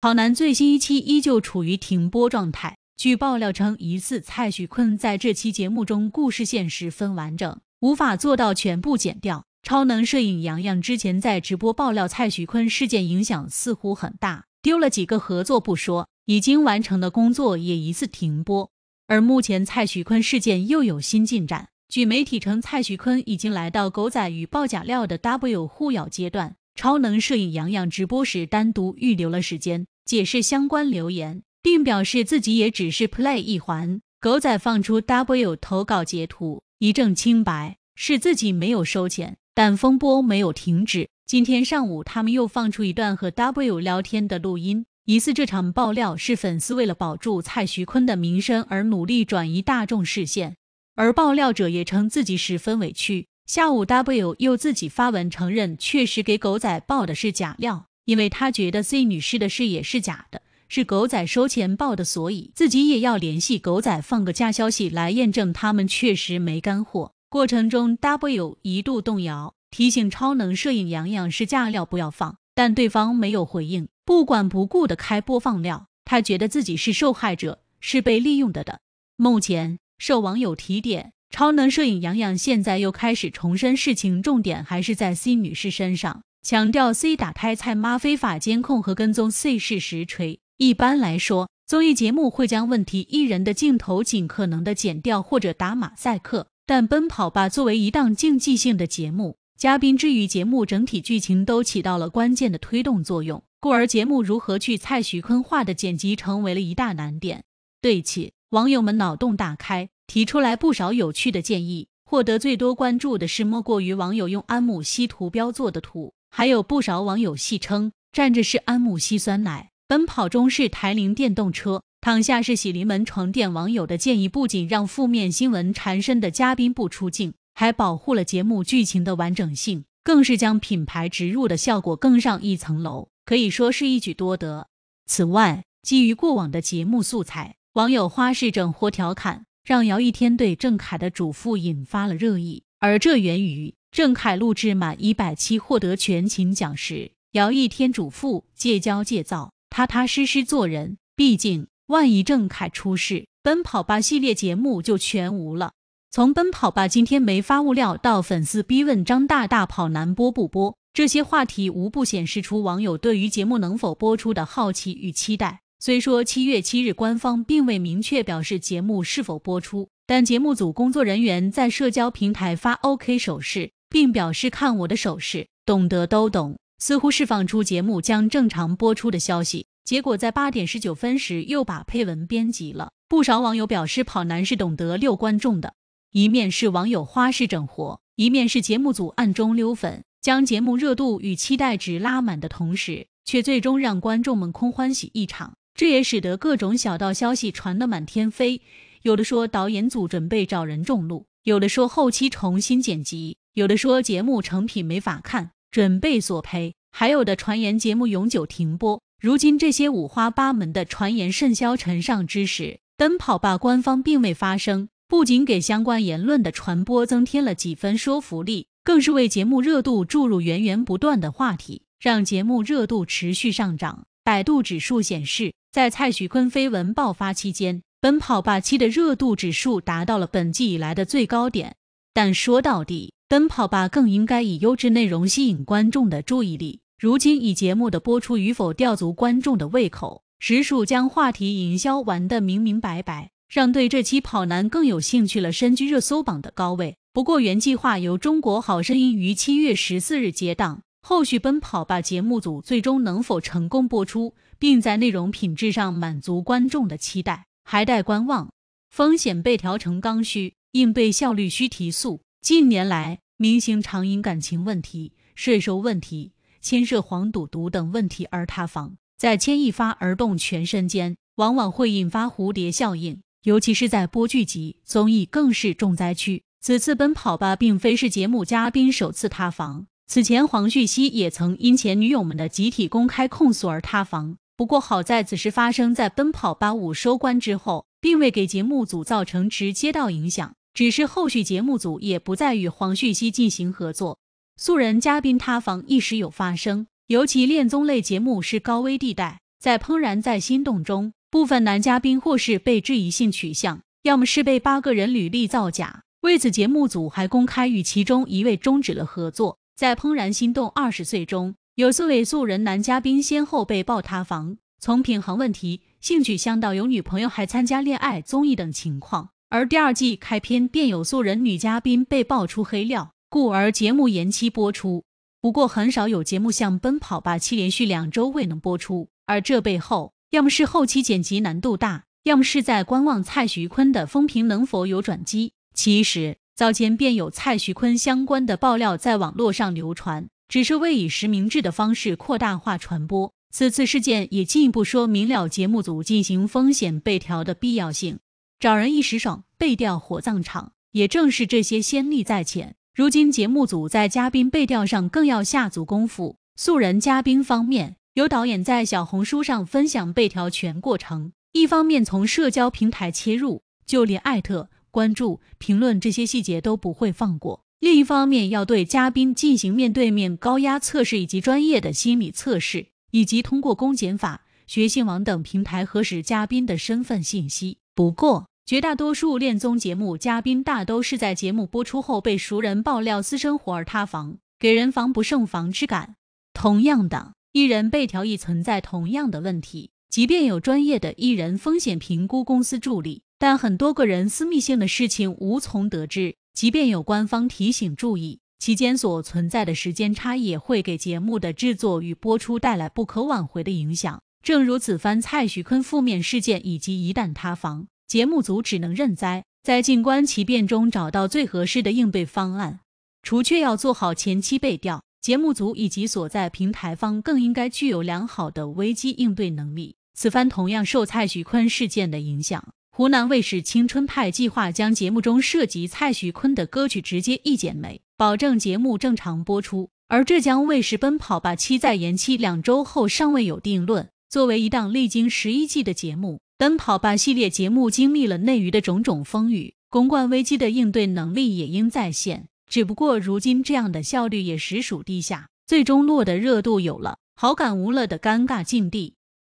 《跑男》最新一期依旧处于停播状态。据爆料称，疑似蔡徐坤在这期节目中故事线十分完整，无法做到全部剪掉。超能摄影杨洋之前在直播爆料蔡徐坤事件影响似乎很大，丢了几个合作不说，已经完成的工作也疑似停播。而目前蔡徐坤事件又有新进展，据媒体称，蔡徐坤已经来到狗仔与报假料的 W 互咬阶段。超能摄影杨洋直播时单独预留了时间，解释相关留言，并表示自己也只是 play 一环。狗仔放出 W 投稿截图，一证清白，是自己没有收钱。但风波没有停止。今天上午，他们又放出一段和 W 聊天的录音，疑似这场爆料是粉丝为了保住蔡徐坤的名声而努力转移大众视线。而爆料者也称自己十分委屈。下午，W 又自己发文承认，确实给狗仔报的是假料，因为他觉得 C 女士的事也是假的，是狗仔收钱报的，所以自己也要联系狗仔放个假消息来验证他们确实没干货。过程中，W 一度动摇，提醒超能摄影洋洋是假料，不要放，但对方没有回应，不管不顾的开播放料。他觉得自己是受害者，是被利用的的。目前受网友提点。超能摄影杨洋现在又开始重申事情，重点还是在 C 女士身上，强调 C 打开蔡妈非法监控和跟踪 C 是实锤。一般来说，综艺节目会将问题艺人的镜头尽可能的剪掉或者打马赛克，但《奔跑吧》作为一档竞技性的节目，嘉宾之于节目整体剧情都起到了关键的推动作用，故而节目如何去蔡徐坤化的剪辑成为了一大难点。对此，网友们脑洞大开。提出来不少有趣的建议，获得最多关注的是莫过于网友用安慕希图标做的图，还有不少网友戏称站着是安慕希酸奶，奔跑中是台铃电动车，躺下是喜临门床垫。网友的建议不仅让负面新闻缠身的嘉宾不出镜，还保护了节目剧情的完整性，更是将品牌植入的效果更上一层楼，可以说是一举多得。此外，基于过往的节目素材，网友花式整活调侃。让姚一天对郑凯的嘱咐引发了热议，而这源于郑凯录制满一百期获得全勤奖时，姚一天嘱咐戒骄戒躁，踏踏实实做人。毕竟，万一郑凯出事，奔跑吧系列节目就全无了。从奔跑吧今天没发物料到粉丝逼问张大大跑男播不播，这些话题无不显示出网友对于节目能否播出的好奇与期待。虽说七月七日官方并未明确表示节目是否播出，但节目组工作人员在社交平台发 OK 手势，并表示看我的手势，懂得都懂，似乎释放出节目将正常播出的消息。结果在八点十九分时又把配文编辑了。不少网友表示，《跑男》是懂得遛观众的一面是网友花式整活，一面是节目组暗中溜粉，将节目热度与期待值拉满的同时，却最终让观众们空欢喜一场。这也使得各种小道消息传得满天飞，有的说导演组准备找人中路，有的说后期重新剪辑，有的说节目成品没法看，准备索赔，还有的传言节目永久停播。如今这些五花八门的传言甚嚣尘上之时，奔跑吧官方并未发声，不仅给相关言论的传播增添了几分说服力，更是为节目热度注入源源不断的话题，让节目热度持续上涨。百度指数显示，在蔡徐坤绯闻爆发期间，《奔跑吧》七》的热度指数达到了本季以来的最高点。但说到底，《奔跑吧》更应该以优质内容吸引观众的注意力。如今以节目的播出与否吊足观众的胃口，实属将话题营销玩得明明白白，让对这期《跑男》更有兴趣了，身居热搜榜的高位。不过，原计划由《中国好声音》于七月十四日接档。后续《奔跑吧》节目组最终能否成功播出，并在内容品质上满足观众的期待，还待观望。风险被调成刚需，应对效率需提速。近年来，明星常因感情问题、税收问题、牵涉黄赌毒等问题而塌房，在牵一发而动全身间，往往会引发蝴蝶效应，尤其是在播剧集、综艺更是重灾区。此次《奔跑吧》并非是节目嘉宾首次塌房。此前，黄旭熙也曾因前女友们的集体公开控诉而塌房。不过，好在此事发生在《奔跑吧》五收官之后，并未给节目组造成直接到影响。只是后续节目组也不再与黄旭熙进行合作。素人嘉宾塌房一时有发生，尤其恋综类节目是高危地带。在《怦然在心动》中，部分男嘉宾或是被质疑性取向，要么是被八个人履历造假。为此，节目组还公开与其中一位终止了合作。在《怦然心动》二十岁中，有四位素人男嘉宾先后被曝塌房，从品行问题、性取向到有女朋友还参加恋爱综艺等情况。而第二季开篇便有素人女嘉宾被爆出黑料，故而节目延期播出。不过，很少有节目像《奔跑吧》七连续两周未能播出，而这背后要么是后期剪辑难度大，要么是在观望蔡徐坤的风评能否有转机。其实。早前便有蔡徐坤相关的爆料在网络上流传，只是未以实名制的方式扩大化传播。此次事件也进一步说明了节目组进行风险背调的必要性。找人一时爽，背调火葬场，也正是这些先例在前。如今节目组在嘉宾背调上更要下足功夫。素人嘉宾方面，有导演在小红书上分享背调全过程，一方面从社交平台切入，就连艾特。关注、评论这些细节都不会放过。另一方面，要对嘉宾进行面对面高压测试，以及专业的心理测试，以及通过公检法、学信网等平台核实嘉宾的身份信息。不过，绝大多数恋综节目嘉宾大都是在节目播出后被熟人爆料私生活而塌房，给人防不胜防之感。同样的，艺人被调亦存在同样的问题，即便有专业的艺人风险评估公司助力。但很多个人私密性的事情无从得知，即便有官方提醒注意，其间所存在的时间差也会给节目的制作与播出带来不可挽回的影响。正如此番蔡徐坤负面事件，以及一旦塌房，节目组只能认栽，在静观其变中找到最合适的应对方案。除却要做好前期备调，节目组以及所在平台方更应该具有良好的危机应对能力。此番同样受蔡徐坤事件的影响。湖南卫视《青春派》计划将节目中涉及蔡徐坤的歌曲直接一剪梅，保证节目正常播出。而浙江卫视《奔跑吧》期再延期两周后尚未有定论。作为一档历经十一季的节目，《奔跑吧》系列节目经历了内娱的种种风雨，公关危机的应对能力也应在线。只不过如今这样的效率也实属低下，最终落得热度有了，好感无了的尴尬境地。